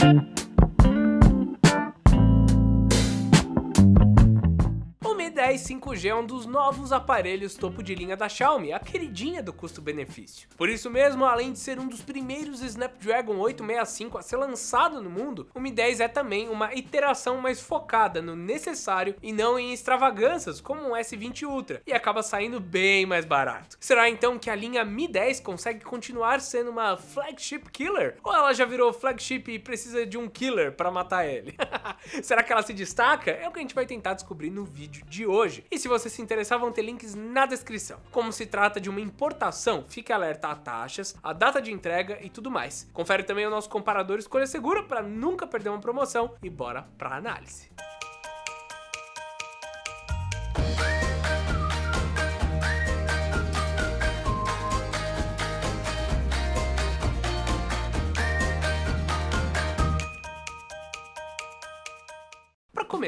Thank you. 10 5G é um dos novos aparelhos topo de linha da Xiaomi, a queridinha do custo-benefício. Por isso mesmo, além de ser um dos primeiros Snapdragon 865 a ser lançado no mundo, o Mi 10 é também uma iteração mais focada no necessário e não em extravagâncias como um S20 Ultra, e acaba saindo bem mais barato. Será então que a linha Mi 10 consegue continuar sendo uma flagship killer? Ou ela já virou flagship e precisa de um killer para matar ele? Será que ela se destaca? É o que a gente vai tentar descobrir no vídeo de hoje hoje. E se você se interessar, vão ter links na descrição. Como se trata de uma importação, fique alerta a taxas, a data de entrega e tudo mais. Confere também o nosso comparador escolha segura para nunca perder uma promoção e bora para análise.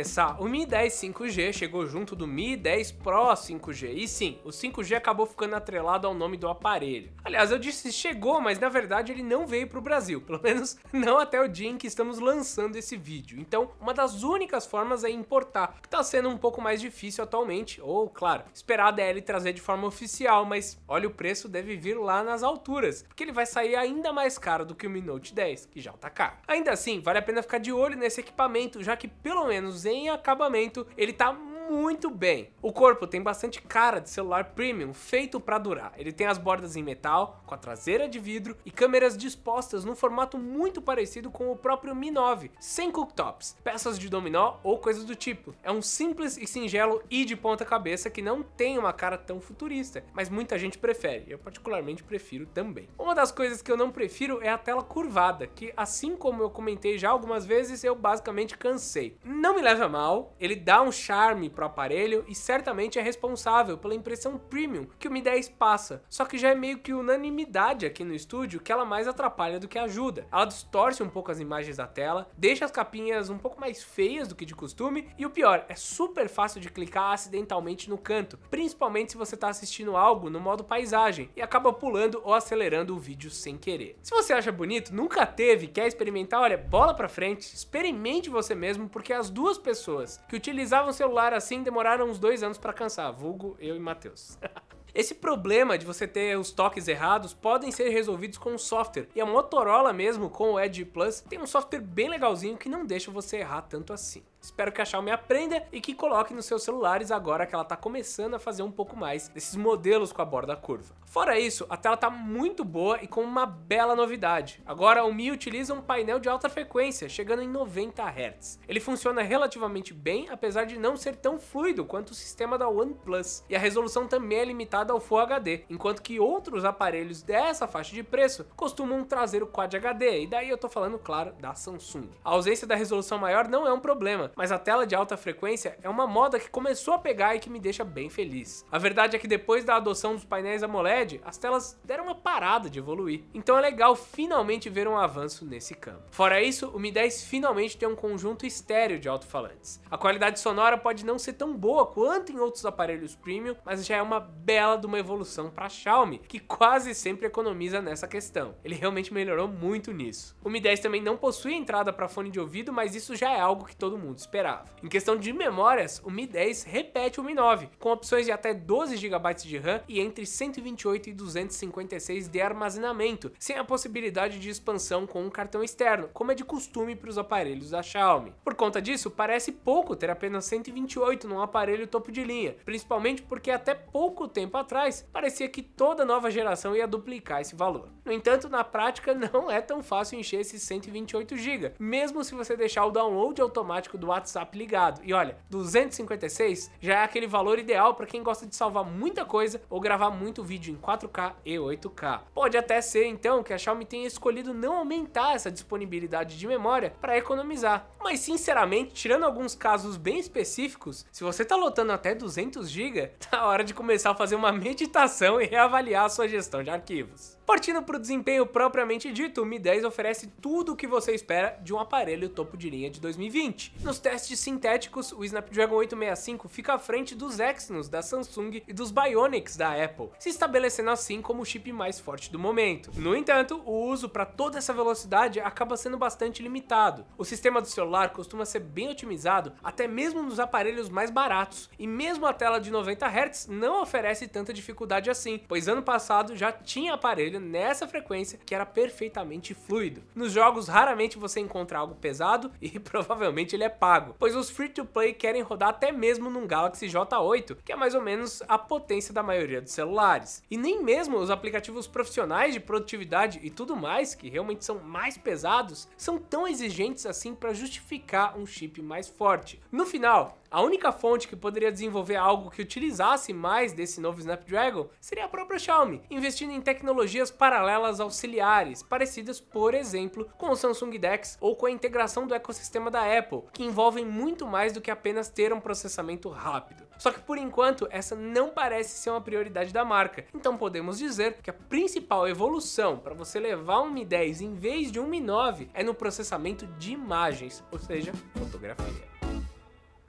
começar, o Mi 10 5G chegou junto do Mi 10 Pro 5G. E sim, o 5G acabou ficando atrelado ao nome do aparelho. Aliás, eu disse chegou, mas na verdade ele não veio para o Brasil, pelo menos não até o dia em que estamos lançando esse vídeo. Então, uma das únicas formas é importar, que está sendo um pouco mais difícil atualmente, ou claro, esperar a é DL trazer de forma oficial, mas olha o preço deve vir lá nas alturas, porque ele vai sair ainda mais caro do que o Mi Note 10, que já está caro. Ainda assim, vale a pena ficar de olho nesse equipamento, já que pelo menos sem acabamento. Ele tá muito bem. O corpo tem bastante cara de celular premium feito para durar. Ele tem as bordas em metal, com a traseira de vidro e câmeras dispostas num formato muito parecido com o próprio Mi 9, sem cooktops, peças de dominó ou coisas do tipo. É um simples e singelo i de ponta cabeça que não tem uma cara tão futurista, mas muita gente prefere. Eu particularmente prefiro também. Uma das coisas que eu não prefiro é a tela curvada, que assim como eu comentei já algumas vezes, eu basicamente cansei. Não me leve a mal, ele dá um charme para o aparelho e certamente é responsável pela impressão premium que o Mi 10 passa, só que já é meio que unanimidade aqui no estúdio que ela mais atrapalha do que ajuda. Ela distorce um pouco as imagens da tela, deixa as capinhas um pouco mais feias do que de costume e o pior, é super fácil de clicar acidentalmente no canto, principalmente se você está assistindo algo no modo paisagem e acaba pulando ou acelerando o vídeo sem querer. Se você acha bonito, nunca teve, quer experimentar, olha, bola para frente, experimente você mesmo, porque as duas pessoas que utilizavam celular assim demoraram uns dois anos para cansar, vulgo eu e Matheus. Esse problema de você ter os toques errados podem ser resolvidos com software. E a Motorola mesmo, com o Edge Plus, tem um software bem legalzinho que não deixa você errar tanto assim. Espero que a Xiaomi aprenda e que coloque nos seus celulares agora que ela está começando a fazer um pouco mais desses modelos com a borda curva. Fora isso, a tela está muito boa e com uma bela novidade. Agora o Mi utiliza um painel de alta frequência, chegando em 90 Hz. Ele funciona relativamente bem, apesar de não ser tão fluido quanto o sistema da OnePlus, e a resolução também é limitada ao Full HD, enquanto que outros aparelhos dessa faixa de preço costumam trazer o Quad HD, e daí eu tô falando, claro, da Samsung. A ausência da resolução maior não é um problema, mas a tela de alta frequência é uma moda que começou a pegar e que me deixa bem feliz. A verdade é que depois da adoção dos painéis AMOLED, as telas deram uma parada de evoluir, então é legal finalmente ver um avanço nesse campo. Fora isso, o Mi 10 finalmente tem um conjunto estéreo de alto-falantes. A qualidade sonora pode não ser tão boa quanto em outros aparelhos premium, mas já é uma bela de uma evolução para Xiaomi, que quase sempre economiza nessa questão. Ele realmente melhorou muito nisso. O Mi 10 também não possui entrada para fone de ouvido, mas isso já é algo que todo mundo esperava. Em questão de memórias, o Mi 10 repete o Mi 9, com opções de até 12 GB de RAM e entre 128 e 256 de armazenamento, sem a possibilidade de expansão com um cartão externo, como é de costume para os aparelhos da Xiaomi. Por conta disso, parece pouco ter apenas 128 num aparelho topo de linha, principalmente porque até pouco tempo atrás parecia que toda nova geração ia duplicar esse valor. No entanto, na prática não é tão fácil encher esses 128 GB, mesmo se você deixar o download automático do WhatsApp ligado. E olha, 256 já é aquele valor ideal para quem gosta de salvar muita coisa ou gravar muito vídeo em 4K e 8K. Pode até ser então que a Xiaomi tenha escolhido não aumentar essa disponibilidade de memória para economizar. Mas sinceramente, tirando alguns casos bem específicos, se você está lotando até 200 GB, tá hora de começar a fazer uma meditação e reavaliar a sua gestão de arquivos. Partindo para o desempenho propriamente dito, o Mi 10 oferece tudo o que você espera de um aparelho topo de linha de 2020. Nos testes sintéticos, o Snapdragon 865 fica à frente dos Exynos da Samsung e dos Bionics da Apple, se estabelecendo assim como o chip mais forte do momento. No entanto, o uso para toda essa velocidade acaba sendo bastante limitado. O sistema do celular costuma ser bem otimizado, até mesmo nos aparelhos mais baratos, e mesmo a tela de 90 Hz não oferece tanta dificuldade assim, pois ano passado já tinha aparelho nessa frequência que era perfeitamente fluido. Nos jogos raramente você encontra algo pesado e provavelmente ele é pago, pois os free-to-play querem rodar até mesmo num Galaxy J8, que é mais ou menos a potência da maioria dos celulares. E nem mesmo os aplicativos profissionais de produtividade e tudo mais, que realmente são mais pesados, são tão exigentes assim para justificar um chip mais forte. No final, a única fonte que poderia desenvolver algo que utilizasse mais desse novo Snapdragon seria a própria Xiaomi, investindo em tecnologias paralelas auxiliares, parecidas, por exemplo, com o Samsung DeX ou com a integração do ecossistema da Apple, que envolvem muito mais do que apenas ter um processamento rápido. Só que por enquanto, essa não parece ser uma prioridade da marca, então podemos dizer que a principal evolução para você levar um Mi 10 em vez de um Mi 9 é no processamento de imagens, ou seja, fotografia.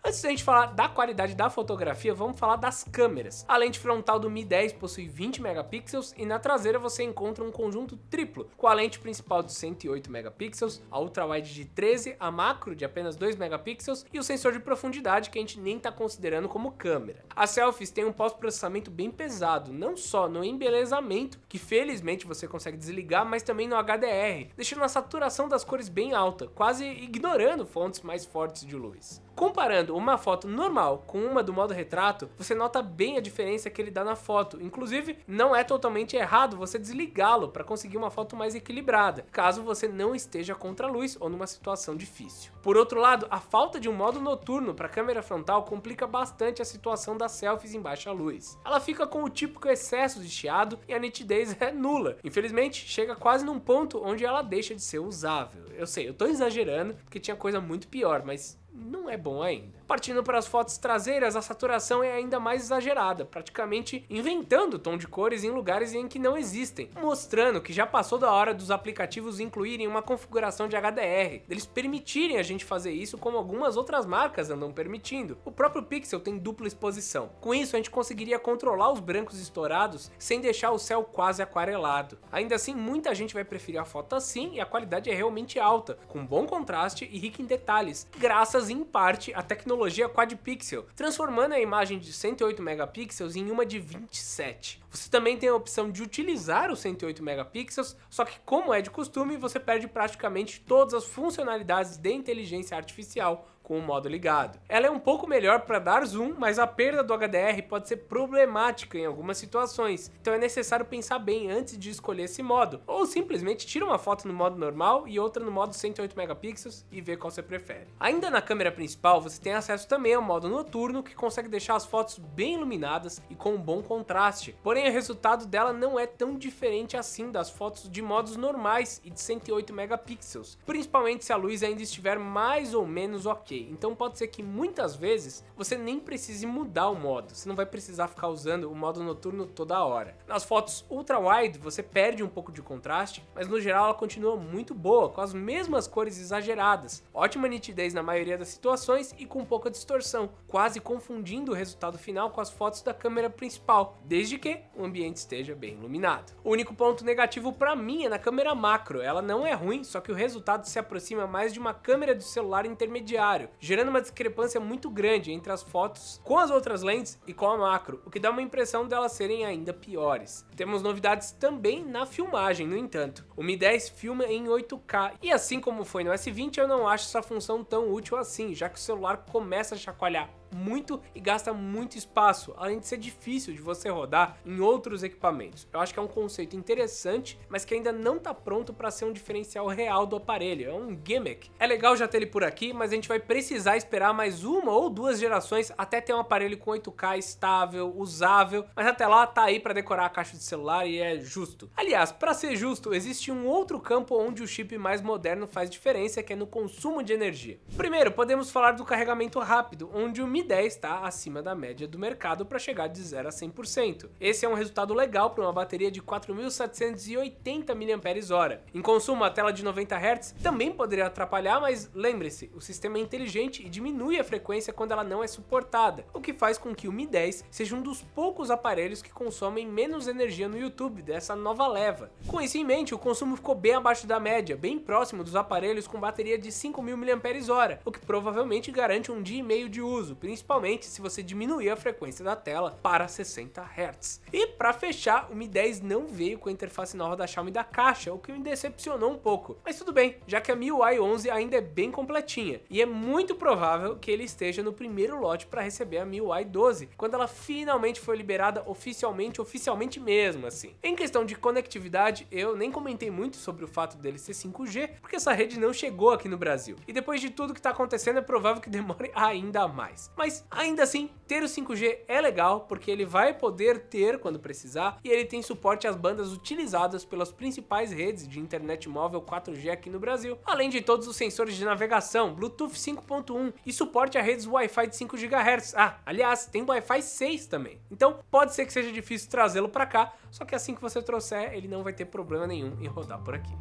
Antes da gente falar da qualidade da fotografia, vamos falar das câmeras. A lente frontal do Mi 10 possui 20 megapixels e na traseira você encontra um conjunto triplo, com a lente principal de 108 megapixels, a ultrawide de 13, a macro de apenas 2 megapixels e o sensor de profundidade que a gente nem está considerando como câmera. As selfies têm um pós-processamento bem pesado, não só no embelezamento, que felizmente você consegue desligar, mas também no HDR, deixando a saturação das cores bem alta, quase ignorando fontes mais fortes de luz. Comparando uma foto normal com uma do modo retrato, você nota bem a diferença que ele dá na foto. Inclusive, não é totalmente errado você desligá-lo para conseguir uma foto mais equilibrada, caso você não esteja contra a luz ou numa situação difícil. Por outro lado, a falta de um modo noturno para a câmera frontal complica bastante a situação das selfies em baixa luz. Ela fica com o típico excesso de chiado e a nitidez é nula. Infelizmente, chega quase num ponto onde ela deixa de ser usável. Eu sei, eu tô exagerando porque tinha coisa muito pior, mas não é bom ainda. Partindo para as fotos traseiras, a saturação é ainda mais exagerada, praticamente inventando tom de cores em lugares em que não existem, mostrando que já passou da hora dos aplicativos incluírem uma configuração de HDR, eles permitirem a gente fazer isso como algumas outras marcas andam permitindo. O próprio Pixel tem dupla exposição. Com isso, a gente conseguiria controlar os brancos estourados sem deixar o céu quase aquarelado. Ainda assim, muita gente vai preferir a foto assim e a qualidade é realmente alta, com bom contraste e rica em detalhes, graças em parte à tecnologia tecnologia quad pixel, transformando a imagem de 108 megapixels em uma de 27. Você também tem a opção de utilizar os 108 megapixels, só que como é de costume, você perde praticamente todas as funcionalidades de inteligência artificial com o modo ligado. Ela é um pouco melhor para dar zoom, mas a perda do HDR pode ser problemática em algumas situações, então é necessário pensar bem antes de escolher esse modo, ou simplesmente tira uma foto no modo normal e outra no modo 108 megapixels e vê qual você prefere. Ainda na câmera principal, você tem acesso também ao modo noturno, que consegue deixar as fotos bem iluminadas e com um bom contraste, porém o resultado dela não é tão diferente assim das fotos de modos normais e de 108 megapixels, principalmente se a luz ainda estiver mais ou menos ok então pode ser que muitas vezes você nem precise mudar o modo, você não vai precisar ficar usando o modo noturno toda hora. Nas fotos ultra-wide você perde um pouco de contraste, mas no geral ela continua muito boa, com as mesmas cores exageradas, ótima nitidez na maioria das situações e com pouca distorção, quase confundindo o resultado final com as fotos da câmera principal, desde que o ambiente esteja bem iluminado. O único ponto negativo para mim é na câmera macro, ela não é ruim, só que o resultado se aproxima mais de uma câmera do celular intermediário contrário, gerando uma discrepância muito grande entre as fotos com as outras lentes e com a macro, o que dá uma impressão delas serem ainda piores. Temos novidades também na filmagem, no entanto. O Mi 10 filma em 8K e assim como foi no S20, eu não acho essa função tão útil assim, já que o celular começa a chacoalhar muito e gasta muito espaço, além de ser difícil de você rodar em outros equipamentos. Eu acho que é um conceito interessante, mas que ainda não está pronto para ser um diferencial real do aparelho, é um gimmick. É legal já ter ele por aqui, mas a gente vai precisar esperar mais uma ou duas gerações até ter um aparelho com 8K estável, usável, mas até lá tá aí para decorar a caixa de celular e é justo. Aliás, para ser justo, existe um outro campo onde o chip mais moderno faz diferença, que é no consumo de energia. Primeiro, podemos falar do carregamento rápido, onde o 10 está acima da média do mercado para chegar de 0 a 100%. Esse é um resultado legal para uma bateria de 4.780 mAh. Em consumo, a tela de 90 Hz também poderia atrapalhar, mas lembre-se, o sistema é inteligente e diminui a frequência quando ela não é suportada, o que faz com que o Mi 10 seja um dos poucos aparelhos que consomem menos energia no YouTube dessa nova leva. Com isso em mente, o consumo ficou bem abaixo da média, bem próximo dos aparelhos com bateria de 5.000 mAh, o que provavelmente garante um dia e meio de uso, principalmente se você diminuir a frequência da tela para 60 Hz. E para fechar, o Mi 10 não veio com a interface nova da Xiaomi da caixa, o que me decepcionou um pouco. Mas tudo bem, já que a MIUI 11 ainda é bem completinha, e é muito provável que ele esteja no primeiro lote para receber a MIUI 12, quando ela finalmente foi liberada oficialmente, oficialmente mesmo assim. Em questão de conectividade, eu nem comentei muito sobre o fato dele ser 5G, porque essa rede não chegou aqui no Brasil. E depois de tudo que está acontecendo, é provável que demore ainda mais. Mas ainda assim, ter o 5G é legal porque ele vai poder ter quando precisar e ele tem suporte às bandas utilizadas pelas principais redes de internet móvel 4G aqui no Brasil, além de todos os sensores de navegação, Bluetooth 5.1 e suporte a redes Wi-Fi de 5 GHz. Ah, aliás, tem Wi-Fi 6 também. Então, pode ser que seja difícil trazê-lo para cá, só que assim que você trouxer, ele não vai ter problema nenhum em rodar por aqui.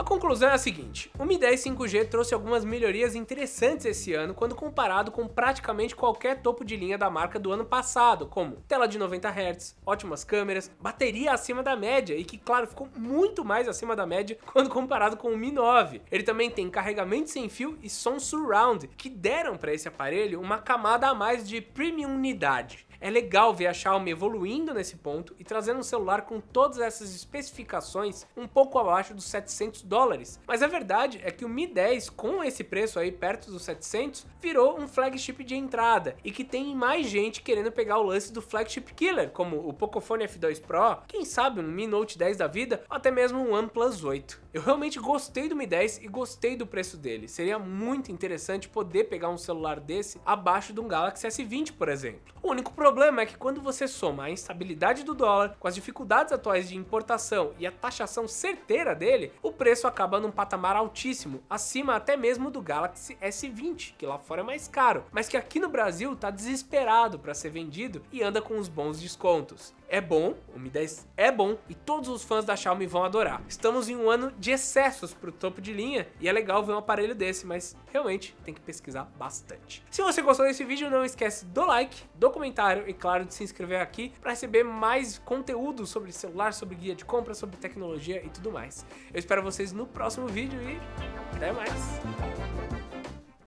A conclusão é a seguinte: o Mi 10 5G trouxe algumas melhorias interessantes esse ano quando comparado com praticamente qualquer topo de linha da marca do ano passado, como tela de 90 Hz, ótimas câmeras, bateria acima da média e que, claro, ficou muito mais acima da média quando comparado com o Mi 9. Ele também tem carregamento sem fio e som surround, que deram para esse aparelho uma camada a mais de premiumidade. É legal ver a Xiaomi evoluindo nesse ponto e trazendo um celular com todas essas especificações um pouco abaixo dos 700 dólares. Mas a verdade é que o Mi 10 com esse preço aí perto dos 700 virou um flagship de entrada e que tem mais gente querendo pegar o lance do flagship killer, como o Pocophone F2 Pro, quem sabe um Mi Note 10 da vida, ou até mesmo um OnePlus 8. Eu realmente gostei do Mi 10 e gostei do preço dele. Seria muito interessante poder pegar um celular desse abaixo de um Galaxy S20, por exemplo. O único problema problema é que quando você soma a instabilidade do dólar com as dificuldades atuais de importação e a taxação certeira dele, o preço acaba num patamar altíssimo, acima até mesmo do Galaxy S20, que lá fora é mais caro, mas que aqui no Brasil tá desesperado para ser vendido e anda com uns bons descontos é bom, o Mi 10 é bom e todos os fãs da Xiaomi vão adorar. Estamos em um ano de excessos para o topo de linha e é legal ver um aparelho desse, mas realmente tem que pesquisar bastante. Se você gostou desse vídeo, não esquece do like, do comentário e claro de se inscrever aqui para receber mais conteúdo sobre celular, sobre guia de compra, sobre tecnologia e tudo mais. Eu espero vocês no próximo vídeo e até mais!